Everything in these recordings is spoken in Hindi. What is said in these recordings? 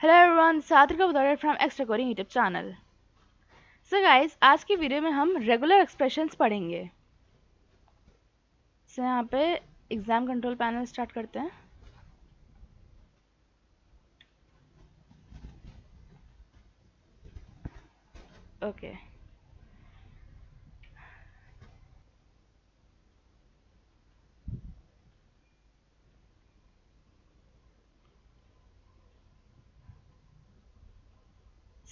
हेलो एवरीवन सात्रिका बदौलत from extra coding YouTube channel so guys आज की वीडियो में हम रेगुलर एक्सप्रेशंस पढ़ेंगे सो so, यहाँ पे एग्ज़ाम कंट्रोल पैनल स्टार्ट करते हैं okay okay.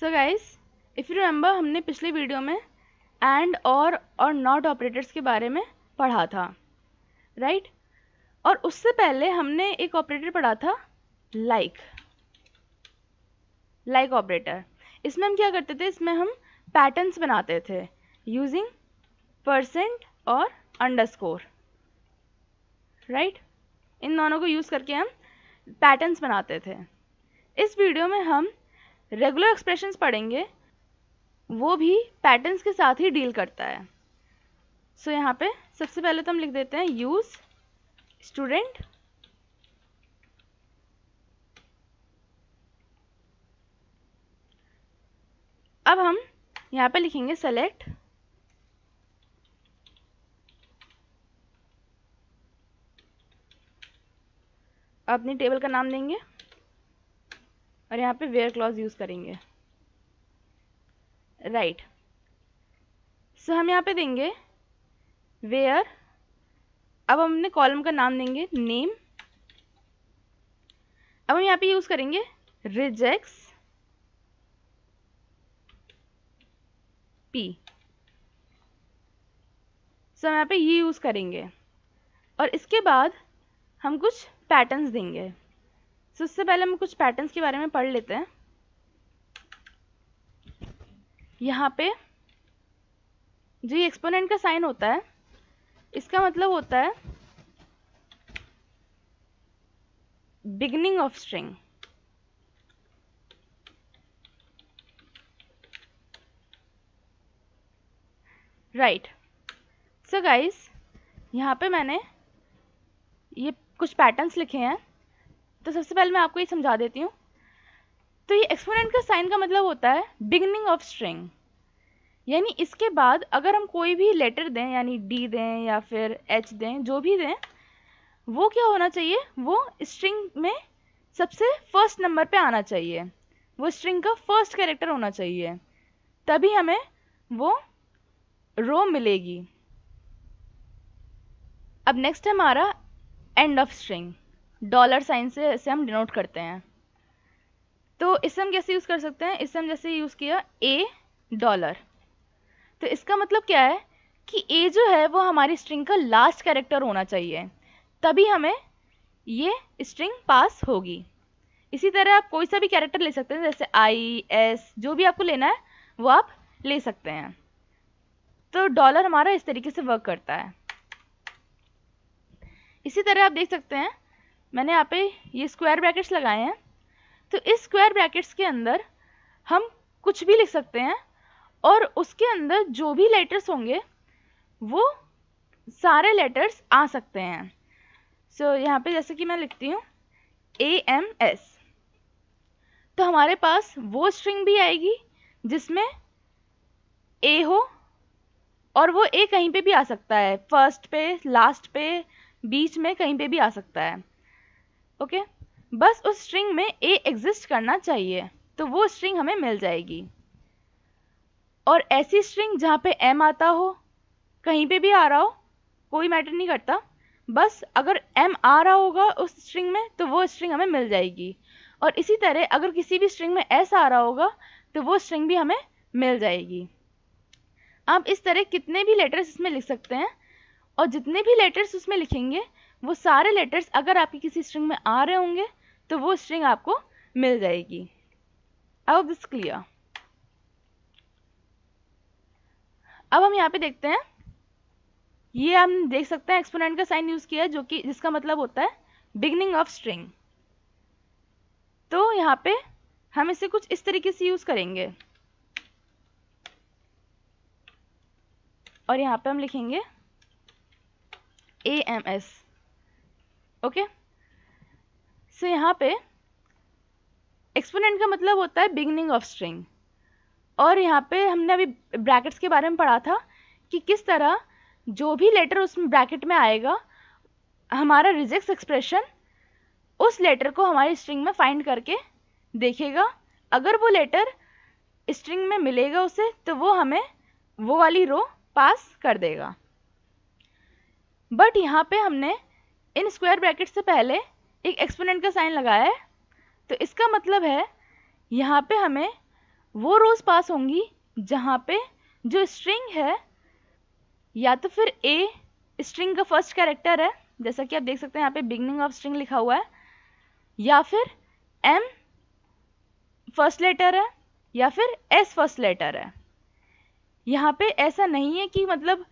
So guys if you remember हमने पिछले वीडियो में एंड और और नॉट ऑपरेटर्स के बारे में पढ़ा था राइट right? और उससे पहले हमने एक ऑपरेटर पढ़ा था लाइक लाइक ऑपरेटर इसमें हम क्या करते थे इसमें हम पैटर्न्स बनाते थे यूजिंग परसेंट और अंडरस्कोर राइट इन दोनों को यूज़ करके हम पैटर्न्स बनाते थे इस वीडियो में हम रेगुलर एक्सप्रेशंस पढ़ेंगे वो भी पैटर्न्स के साथ ही डील करता है सो so, यहाँ पे सबसे पहले तो हम लिख देते हैं यूज़ स्टूडेंट अब हम यहाँ पे लिखेंगे सेलेक्ट अपनी टेबल का नाम देंगे और यहाँ पे वेयर क्लॉज यूज़ करेंगे राइट right. सो so, हम यहाँ पे देंगे वेयर अब हम अपने कॉलम का नाम देंगे नेम अब हम यहाँ पे यूज़ करेंगे रिजेक्ट्स पी सो हम यहाँ पे ये यूज़ करेंगे और इसके बाद हम कुछ पैटर्न्स देंगे सो इससे पहले हम कुछ पैटर्न्स के बारे में पढ़ लेते हैं यहाँ पे जो एक्सपोनेंट का साइन होता है इसका मतलब होता है beginning of string right so guys यहाँ पे मैंने ये कुछ पैटर्न्स लिखे हैं तो सबसे पहले मैं आपको ये समझा देती हूँ तो ये एक्सपोनेंट का साइन का मतलब होता है बिगनिंग ऑफ स्ट्रिंग यानी इसके बाद अगर हम कोई भी लेटर दें यानी डी दें या फिर एच दें जो भी दें वो क्या होना चाहिए वो स्ट्रिंग में सबसे फर्स्ट नंबर पे आना चाहिए वो स्ट्रिंग का फर्स्ट कैरेक्टर होना चाहिए तभी हमें वो रो मिलेगी अब नेक्स्ट है हमारा end of string dollar sign से इसे हम डिनोट करते हैं तो इसे हम कैसे यूज़ कर सकते हैं इसे हम जैसे यूज़ किया ए डॉलर तो इसका मतलब क्या है कि ए जो है वो हमारी स्ट्रिंग का लास्ट कैरेक्टर होना चाहिए तभी हमें ये स्ट्रिंग पास होगी इसी तरह आप कोई सा भी कैरेक्टर ले सकते हैं जैसे आई एस जो भी आपको लेना है वो आप ले सकते हैं तो डॉलर हमारा इस तरीके से वर्क करता है इसी तरह आप देख सकते हैं मैंने यहाँ पे ये स्क्वायर ब्रैकेट्स लगाए हैं तो इस स्क्वायर ब्रैकेट्स के अंदर हम कुछ भी लिख सकते हैं और उसके अंदर जो भी लेटर्स होंगे वो सारे लेटर्स आ सकते हैं सो so, यहाँ पे जैसे कि मैं लिखती हूँ ए एम एस तो हमारे पास वो स्ट्रिंग भी आएगी जिसमें ए हो और वो ए कहीं पे भी आ सकता है फर्स्ट पे लास्ट पे बीच में कहीं पे भी आ सकता है ओके बस उस स्ट्रिंग में ए एग्जिस्ट करना चाहिए तो वो स्ट्रिंग हमें मिल जाएगी और ऐसी स्ट्रिंग जहाँ पे एम आता हो कहीं पे भी आ रहा हो कोई मैटर नहीं करता बस अगर एम आ रहा होगा उस स्ट्रिंग में तो वो स्ट्रिंग हमें मिल जाएगी और इसी तरह अगर किसी भी स्ट्रिंग में एस आ रहा होगा तो वो स्ट्रिंग भी हमें मिल जाएगी आप इस तरह कितने भी लेटर्स इसमें लिख सकते हैं और जितने भी लेटर्स उसमें लिखेंगे वो सारे लेटर्स अगर आपकी किसी स्ट्रिंग में आ रहे होंगे तो वो स्ट्रिंग आपको मिल जाएगी अब दिस क्लियर अब हम यहाँ पे देखते हैं ये हम देख सकते हैं एक्सपोनेंट का साइन यूज़ किया है जो कि जिसका मतलब होता है बिगनिंग ऑफ स्ट्रिंग तो यहाँ पे हम इसे कुछ इस तरीके से यूज़ करेंगे और यहाँ पे हम लिखेंगे A M S okay so यहाँ पे एक्सपोनेंट का मतलब होता है बिगनिंग ऑफ स्ट्रिंग और यहाँ पे हमने अभी ब्रैकेट्स के बारे में पढ़ा था कि किस तरह जो भी लेटर उस ब्रैकेट में आएगा हमारा रिजेक्स एक्सप्रेशन उस लेटर को हमारी स्ट्रिंग में फाइंड करके देखेगा अगर वो लेटर स्ट्रिंग में मिलेगा उसे तो वो हमें वो वाली रो पास कर देगा बट यहाँ पे हमने इन स्क्वायर ब्रैकेट से पहले एक एक्सपोनेंट का साइन लगाया है तो इसका मतलब है यहाँ पे हमें वो रोज़ पास होंगी जहाँ पे जो स्ट्रिंग है या तो फिर ए स्ट्रिंग का फर्स्ट कैरेक्टर है जैसा कि आप देख सकते हैं यहाँ पे बिगनिंग ऑफ स्ट्रिंग लिखा हुआ है या फिर एम फर्स्ट लेटर है या फिर एस फर्स्ट लेटर है यहाँ पे ऐसा नहीं है कि मतलब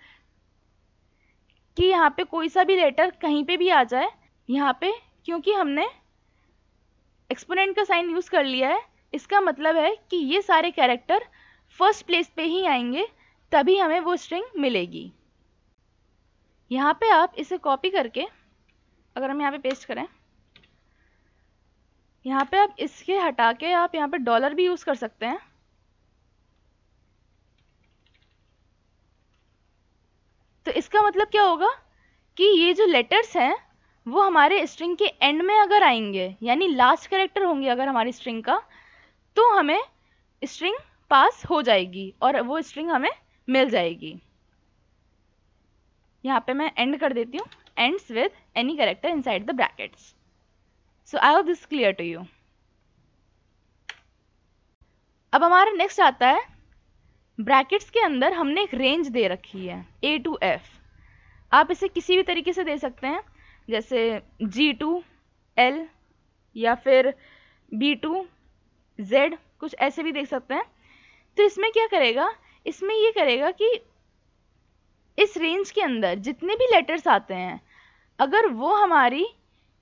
कि यहाँ पे कोई सा भी लेटर कहीं पे भी आ जाए यहाँ पे क्योंकि हमने एक्सपोनेंट का साइन यूज़ कर लिया है इसका मतलब है कि ये सारे कैरेक्टर फर्स्ट प्लेस पे ही आएंगे तभी हमें वो स्ट्रिंग मिलेगी यहाँ पे आप इसे कॉपी करके अगर हम यहाँ पे पेस्ट करें यहाँ पे आप इसके हटा के आप यहाँ पे डॉलर भी यूज़ कर सकते हैं मतलब क्या होगा कि ये जो लेटर्स हैं वो हमारे स्ट्रिंग के एंड में अगर आएंगे यानी लास्ट करेक्टर होंगे अगर हमारी स्ट्रिंग का तो हमें स्ट्रिंग पास हो जाएगी और वो स्ट्रिंग हमें मिल जाएगी यहाँ पे मैं एंड कर देती हूँ ends with any in inside the brackets so I hope this clear to you अब हमारा नेक्स्ट आता है ब्रैकेट्स के अंदर हमने एक रेंज दे रखी है ए टू एफ़ आप इसे किसी भी तरीके से दे सकते हैं जैसे जी टू एल या फिर बी टू जेड कुछ ऐसे भी देख सकते हैं तो इसमें क्या करेगा इसमें ये करेगा कि इस रेंज के अंदर जितने भी लेटर्स आते हैं अगर वो हमारी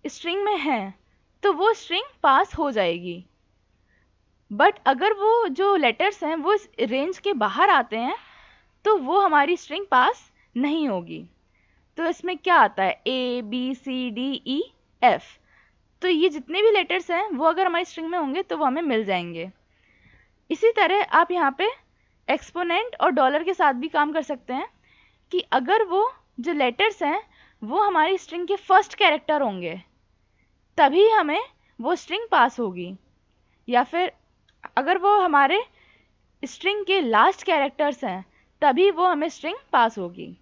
स्ट्रिंग में हैं तो वो स्ट्रिंग पास हो जाएगी बट अगर वो जो लेटर्स हैं वो इस रेंज के बाहर आते हैं तो वो हमारी स्ट्रिंग पास नहीं होगी तो इसमें क्या आता है A B C D E F तो ये जितने भी लेटर्स हैं वो अगर हमारी स्ट्रिंग में होंगे तो वो हमें मिल जाएंगे इसी तरह आप यहाँ पे एक्सपोनेंट और डॉलर के साथ भी काम कर सकते हैं कि अगर वो जो लेटर्स हैं वो हमारी स्ट्रिंग के फर्स्ट कैरेक्टर होंगे तभी हमें वो स्ट्रिंग पास होगी या फिर अगर वो हमारे स्ट्रिंग के लास्ट कैरेक्टर्स हैं तभी वो हमें स्ट्रिंग पास होगी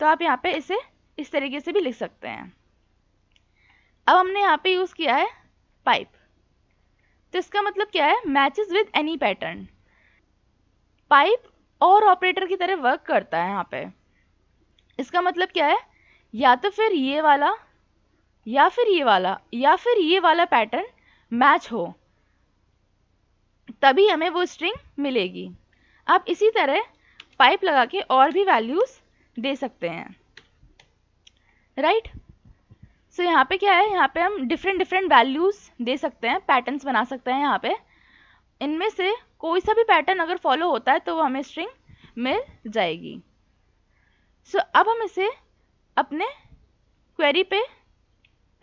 तो आप यहाँ पे इसे इस तरीके से भी लिख सकते हैं अब हमने यहाँ पे यूज़ किया है पाइप तो इसका मतलब क्या है matches with any pattern pipe और ऑपरेटर की तरह वर्क करता है यहाँ पे इसका मतलब क्या है या तो फिर ये वाला या फिर ये वाला या फिर ये वाला पैटर्न मैच हो तभी हमें वो स्ट्रिंग मिलेगी आप इसी तरह पाइप लगा के और भी वैल्यूज़ दे सकते हैं राइट सो यहाँ पे क्या है यहाँ पे हम डिफरेंट डिफरेंट वैल्यूज़ दे सकते हैं पैटर्न्स बना सकते हैं यहाँ पे इनमें से कोई सा भी पैटर्न अगर फॉलो होता है तो वो हमें स्ट्रिंग मिल जाएगी सो so, अब हम इसे अपने क्वेरी पे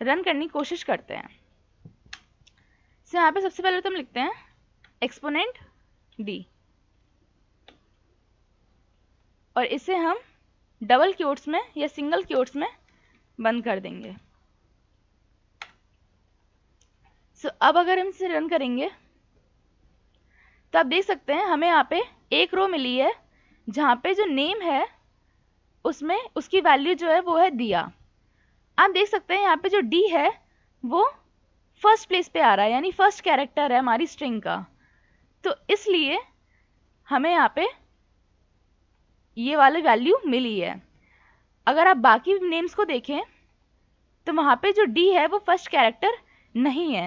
रन करने की कोशिश करते हैं सो so, यहाँ पे सबसे पहले तो हम लिखते हैं एक्सपोनेंट डी और इसे हम डबल क्योट्स में या सिंगल क्योट्स में बंद कर देंगे सो अब अगर हम इसे रन करेंगे तो आप देख सकते हैं हमें यहाँ पे एक रो मिली है जहाँ पे जो नेम है उसमें उसकी वैल्यू जो है वो है दिया आप देख सकते हैं यहाँ पे जो डी है वो फर्स्ट प्लेस पे आ रहा है यानी फर्स्ट कैरेक्टर है हमारी स्ट्रिंग का तो इसलिए हमें यहाँ पे ये वाली वैल्यू मिली है अगर आप बाकी नेम्स को देखें तो वहाँ पे जो डी है वो फर्स्ट कैरेक्टर नहीं है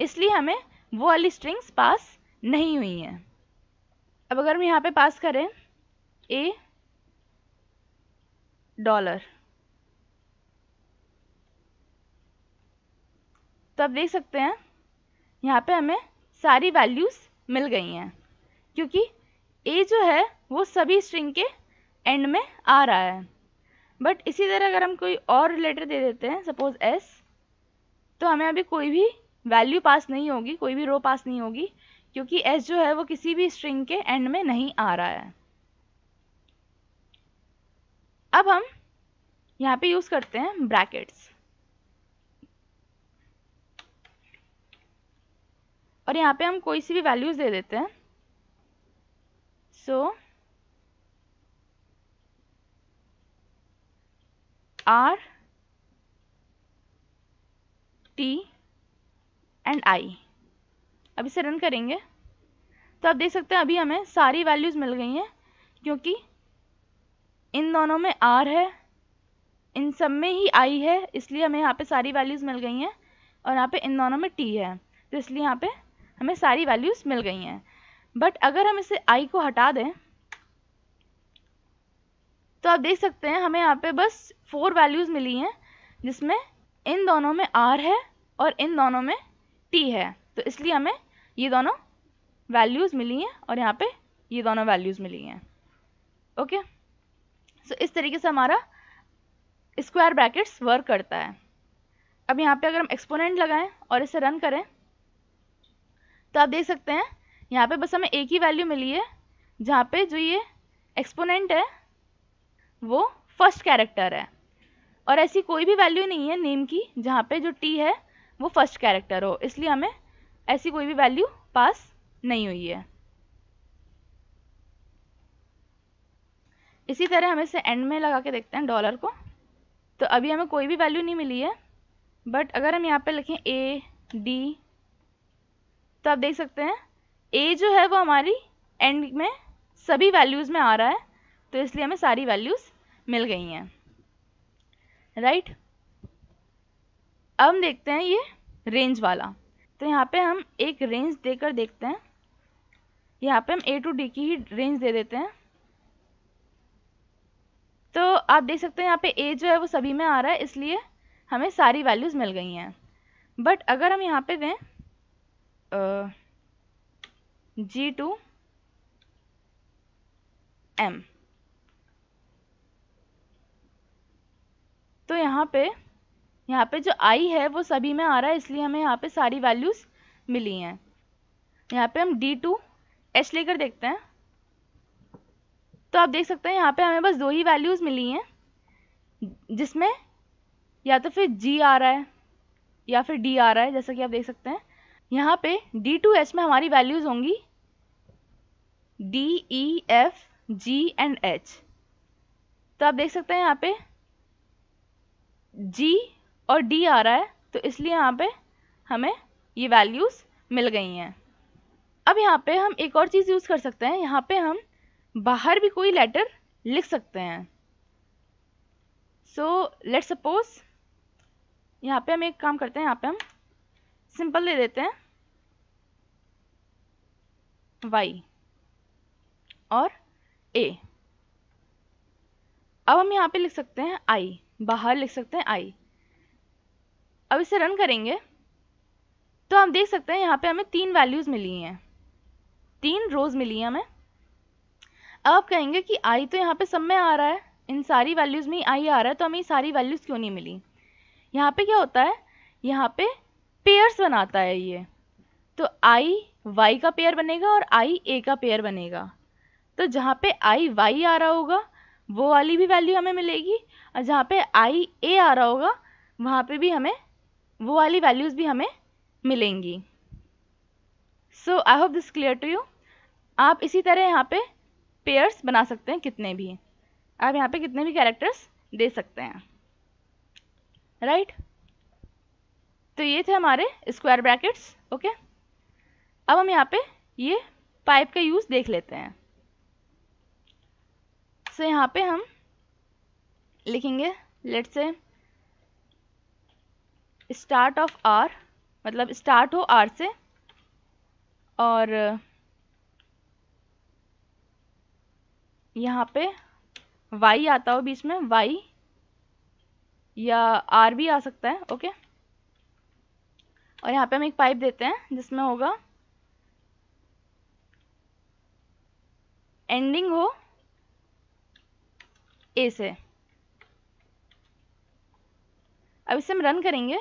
इसलिए हमें वो वाली स्ट्रिंग्स पास नहीं हुई हैं अब अगर हम यहाँ पे पास करें ए डॉलर तो आप देख सकते हैं यहाँ पे हमें सारी वैल्यूज़ मिल गई हैं क्योंकि ए जो है वो सभी स्ट्रिंग के एंड में आ रहा है बट इसी तरह अगर हम कोई और रिलेटर दे देते हैं सपोज एस तो हमें अभी कोई भी वैल्यू पास नहीं होगी कोई भी रो पास नहीं होगी क्योंकि एस जो है वो किसी भी स्ट्रिंग के एंड में नहीं आ रहा है अब हम यहाँ पे यूज़ करते हैं ब्रैकेट्स और यहाँ पे हम कोई सी भी वैल्यूज़ दे देते हैं so so, R, T and I अब इसे रन करेंगे तो आप देख सकते हैं अभी हमें सारी वैल्यूज़ मिल गई हैं क्योंकि इन दोनों में R है इन सब में ही I है इसलिए हमें यहाँ पे सारी वैल्यूज़ मिल गई हैं और यहाँ पे इन दोनों में T है तो इसलिए यहाँ पे हमें सारी वैल्यूज़ मिल गई हैं बट अगर हम इसे I को हटा दें तो आप देख सकते हैं हमें यहाँ पे बस फोर वैल्यूज़ मिली हैं जिसमें इन दोनों में आर है और इन दोनों में टी है तो इसलिए हमें ये दोनों वैल्यूज़ मिली हैं और यहाँ पे ये दोनों वैल्यूज़ मिली हैं ओके सो इस तरीके से हमारा स्क्वायर ब्रैकेट्स वर्क करता है अब यहाँ पे अगर हम एक्सपोनेंट लगाएं और इसे रन करें तो आप देख सकते हैं यहाँ पे बस हमें एक ही वैल्यू मिली है जहाँ पे जो ये एक्सपोनेंट है वो फर्स्ट कैरेक्टर है और ऐसी कोई भी वैल्यू नहीं है नेम की जहाँ पे जो टी है वो फर्स्ट कैरेक्टर हो इसलिए हमें ऐसी कोई भी वैल्यू पास नहीं हुई है इसी तरह हम इसे एंड में लगा के देखते हैं डॉलर को तो अभी हमें कोई भी वैल्यू नहीं मिली है बट अगर हम यहाँ पे लिखें ए डी तो आप देख सकते हैं ए जो है वो हमारी एंड में सभी वैल्यूज़ में आ रहा है तो इसलिए हमें सारी वैल्यूज़ मिल गई हैं राइट अब हम देखते हैं ये रेंज वाला तो यहाँ पे हम एक रेंज देकर देखते हैं यहाँ पे हम ए टू डी की ही रेंज दे देते हैं तो आप देख सकते हैं यहाँ पे ए जो है वो सभी में आ रहा है इसलिए हमें सारी वैल्यूज़ मिल गई हैं बट अगर हम यहाँ पे दें जी टू एम तो यहाँ पे यहाँ पे जो आई है वो सभी में आ रहा है इसलिए हमें यहाँ पे सारी वैल्यूज़ मिली हैं यहाँ पे हम डी टू एच लेकर देखते हैं तो आप देख सकते हैं यहाँ पे हमें बस दो ही वैल्यूज़ मिली हैं जिसमें या तो फिर जी आ रहा है या फिर डी आ रहा है जैसा कि आप देख सकते हैं यहाँ पे डी टू एच में हमारी वैल्यूज़ होंगी D E F G and H तो आप देख सकते हैं यहाँ पे जी और डी आ रहा है तो इसलिए यहाँ पे हमें ये वैल्यूज़ मिल गई हैं अब यहाँ पे हम एक और चीज़ यूज़ कर सकते हैं यहाँ पे हम बाहर भी कोई लेटर लिख सकते हैं सो लेट सपोज यहाँ पे हम एक काम करते हैं यहाँ पे हम सिंपल ले देते हैं वाई और ए अब हम यहाँ पे लिख सकते हैं आई बाहर लिख सकते हैं आई अब इसे रन करेंगे तो हम देख सकते हैं यहाँ पे हमें तीन वैल्यूज़ मिली हैं तीन रोज़ मिली हैं हमें अब आप कहेंगे कि आई तो यहाँ पे सब में आ रहा है इन सारी वैल्यूज़ में आई आ रहा है तो हमें सारी वैल्यूज़ क्यों नहीं मिली यहाँ पे क्या होता है यहाँ पे पेयर्स बनाता है ये तो आई वाई का पेयर बनेगा और आई ए का पेयर बनेगा तो जहाँ पे आई वाई आ रहा होगा वो वाली भी वैल्यू हमें मिलेगी और जहाँ पे आई ए आ रहा होगा वहाँ पे भी हमें वो वाली वैल्यूज़ भी हमें मिलेंगी so I hope this clear to you आप इसी तरह यहाँ पे पेयर्स बना सकते हैं कितने भी आप यहाँ पे कितने भी कैरेक्टर्स दे सकते हैं राइट right? तो ये थे हमारे स्क्वायर ब्रैकेट्स ओके अब हम यहाँ पे ये पाइप का यूज़ देख लेते हैं सो so, यहाँ पे हम लिखेंगे let's say start of R मतलब स्टार्ट हो आर से और यहाँ पे वाई आता हो बीच में वाई या आर भी आ सकता है ओके और यहाँ पे हम एक पाइप देते हैं जिसमें होगा एंडिंग हो ए से अब इसे हम रन करेंगे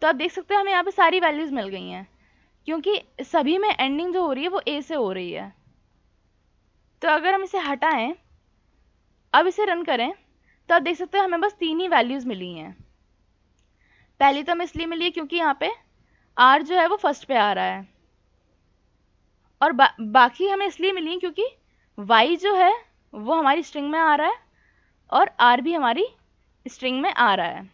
तो आप देख सकते हैं हमें यहाँ पे सारी वैल्यूज़ मिल गई हैं क्योंकि सभी में एंडिंग जो हो रही है वो ए से हो रही है तो अगर हम इसे हटाएं अब इसे रन करें तो आप देख सकते हैं हमें बस तीन ही वैल्यूज़ मिली हैं पहली तो हमें इसलिए मिली है क्योंकि यहाँ पे आर जो है वो फर्स्ट पे आ रहा है और बा, बाकी हमें इसलिए मिली है क्योंकि वाई जो है वो हमारी स्ट्रिंग में आ रहा है और आर भी हमारी स्ट्रिंग में आ रहा है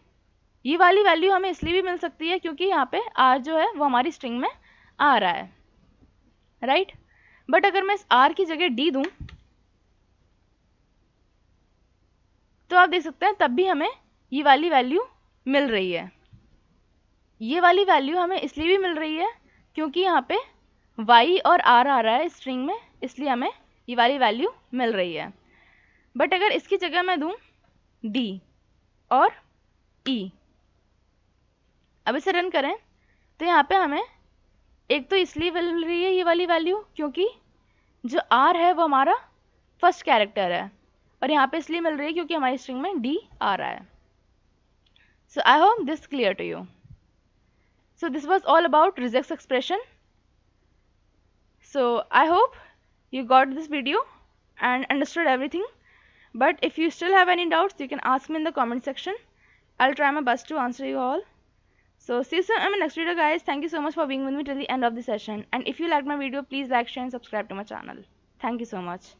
ये वाली वैल्यू हमें इसलिए भी मिल सकती है क्योंकि यहाँ पे आर जो है वो हमारी स्ट्रिंग में आ रहा है राइट बट अगर मैं इस आर की जगह डी दूँ तो आप देख सकते हैं तब भी हमें ये वाली वैल्यू मिल रही है ये वाली वैल्यू हमें इसलिए भी मिल रही है क्योंकि यहाँ पे वाई और आर आ रहा है स्ट्रिंग में इसलिए हमें ये वाली वैल्यू मिल रही है बट अगर इसकी जगह मैं दूँ डी और e अब इसे रन करें तो यहाँ पे हमें एक तो इसलिए मिल रही है ये वाली वैल्यू क्योंकि जो आर है वो हमारा फर्स्ट कैरेक्टर है और यहाँ पे इसलिए मिल रही है क्योंकि हमारी स्ट्रिंग में डी आ रहा है so I hope this clear to you so this was all about regex expression so I hope you got this video and understood thing but if you still have any doubts you can ask me in the comment section I try my best to answer you all So see you soon in my next video guys. Thank you so much for being with me till the end of the session. And if you liked my video, please like, share and subscribe to my channel. Thank you so much.